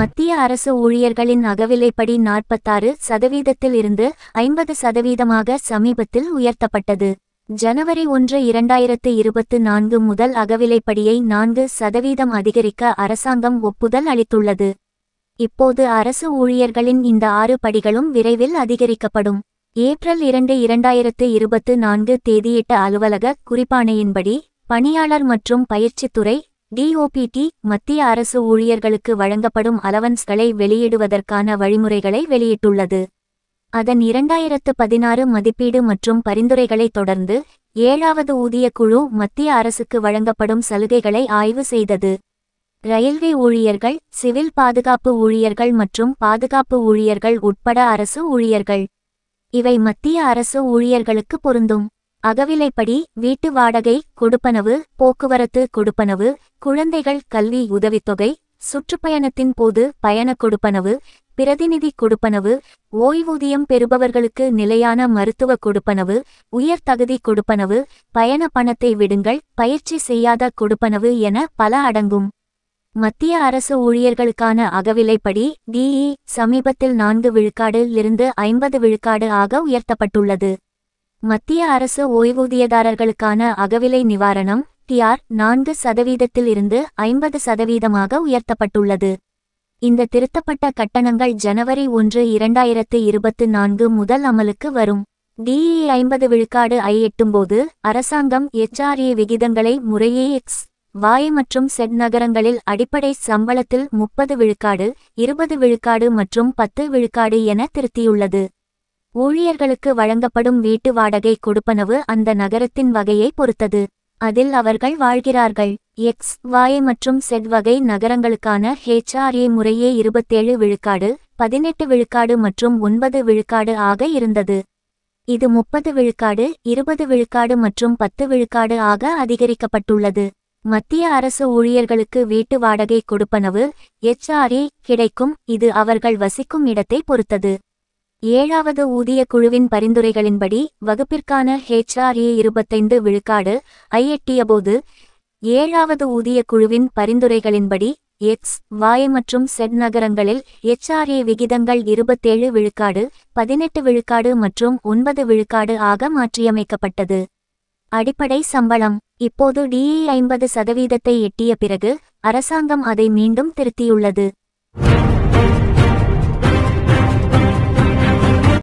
மத்திய அரசு ஊழியர்களின் அகவிலைப்படி நாற்பத்தாறு சதவீதத்தில் இருந்து ஐம்பது சதவீதமாக சமீபத்தில் உயர்த்தப்பட்டது ஜனவரி ஒன்று இரண்டாயிரத்து இருபத்து நான்கு முதல் அகவிலைப்படியை நான்கு சதவீதம் அதிகரிக்க அரசாங்கம் ஒப்புதல் அளித்துள்ளது இப்போது அரசு ஊழியர்களின் இந்த ஆறு படிகளும் விரைவில் அதிகரிக்கப்படும் ஏப்ரல் இரண்டு இரண்டாயிரத்து இருபத்து நான்கு தேதியிட்ட அலுவலக குறிப்பாணையின்படி பணியாளர் மற்றும் பயிற்சித்துறை டிஓபிடி மத்திய அரசு ஊழியர்களுக்கு வழங்கப்படும் அலவன்ஸ்களை வெளியிடுவதற்கான வழிமுறைகளை வெளியிட்டுள்ளது அதன் இரண்டாயிரத்து பதினாறு மதிப்பீடு மற்றும் பரிந்துரைகளை தொடர்ந்து ஏழாவது குழு மத்திய அரசுக்கு வழங்கப்படும் சலுகைகளை ஆய்வு செய்தது ரயில்வே ஊழியர்கள் சிவில் பாதுகாப்பு ஊழியர்கள் மற்றும் பாதுகாப்பு ஊழியர்கள் உட்பட அரசு ஊழியர்கள் இவை மத்திய அரசு ஊழியர்களுக்கு பொருந்தும் அகவிலைப்படி வீட்டு வாடகை கொடுப்பனவு போக்குவரத்து கொடுப்பனவு குழந்தைகள் கல்வி உதவித்தொகை சுற்றுப்பயணத்தின் போது பயண கொடுப்பனவு பிரதிநிதி கொடுப்பனவு ஓய்வூதியம் பெறுபவர்களுக்கு நிலையான மருத்துவ கொடுப்பனவு உயர் தகுதி கொடுப்பனவு பயண பணத்தை விடுங்கள் பயிற்சி செய்யாத கொடுப்பனவு என பல அடங்கும் மத்திய அரசு ஊழியர்களுக்கான அகவிலைப்படி டிஇ சமீபத்தில் நான்கு விழுக்காடு இருந்து ஐம்பது விழுக்காடு ஆக உயர்த்தப்பட்டுள்ளது மத்திய அரசு ஓய்வூதியதாரர்களுக்கான அகவிலை நிவாரணம் டிஆர் நான்கு சதவீதத்தில் இருந்து ஐம்பது சதவீதமாக உயர்த்தப்பட்டுள்ளது இந்த திருத்தப்பட்ட கட்டணங்கள் ஜனவரி ஒன்று இரண்டாயிரத்து இருபத்து நான்கு முதல் அமலுக்கு வரும் டிஇ ஐம்பது விழுக்காடு ஐ எட்டும்போது அரசாங்கம் எச்ஆர்ஏ விகிதங்களை முறையே எக்ஸ் வாய் மற்றும் செட் நகரங்களில் அடிப்படை சம்பளத்தில் முப்பது விழுக்காடு இருபது விழுக்காடு மற்றும் பத்து விழுக்காடு என திருத்தியுள்ளது ஊழியர்களுக்கு வழங்கப்படும் வீட்டு வாடகை கொடுப்பனவு அந்த நகரத்தின் வகையை பொறுத்தது அதில் அவர்கள் வாழ்கிறார்கள் எக்ஸ் வாய் மற்றும் செட் வகை நகரங்களுக்கான ஹெச்ஆர்ஏ முறையே இருபத்தேழு விழுக்காடு பதினெட்டு விழுக்காடு மற்றும் ஒன்பது விழுக்காடு ஆக இருந்தது இது முப்பது விழுக்காடு இருபது விழுக்காடு மற்றும் பத்து விழுக்காடு ஆக அதிகரிக்கப்பட்டுள்ளது மத்திய அரசு ஊழியர்களுக்கு வீட்டு வாடகை கொடுப்பனவு எச்ஆர்ஏ கிடைக்கும் இது அவர்கள் வசிக்கும் இடத்தை பொறுத்தது ஏழாவது ஊதிய குழுவின் பரிந்துரைகளின்படி வகுப்பிற்கான ஹெச்ஆர்ஏ e இருபத்தைந்து விழுக்காடு ஐ எட்டியபோது ஏழாவது ஊதிய குழுவின் பரிந்துரைகளின்படி எக்ஸ் வாய் மற்றும் செட் நகரங்களில் எச்ஆர்ஏ e விகிதங்கள் இருபத்தேழு விழுக்காடு பதினெட்டு விழுக்காடு மற்றும் ஒன்பது விழுக்காடு ஆக மாற்றியமைக்கப்பட்டது அடிப்படை சம்பளம் இப்போது டிஇ e ஐம்பது சதவீதத்தை எட்டிய பிறகு அரசாங்கம் அதை மீண்டும் திருத்தியுள்ளது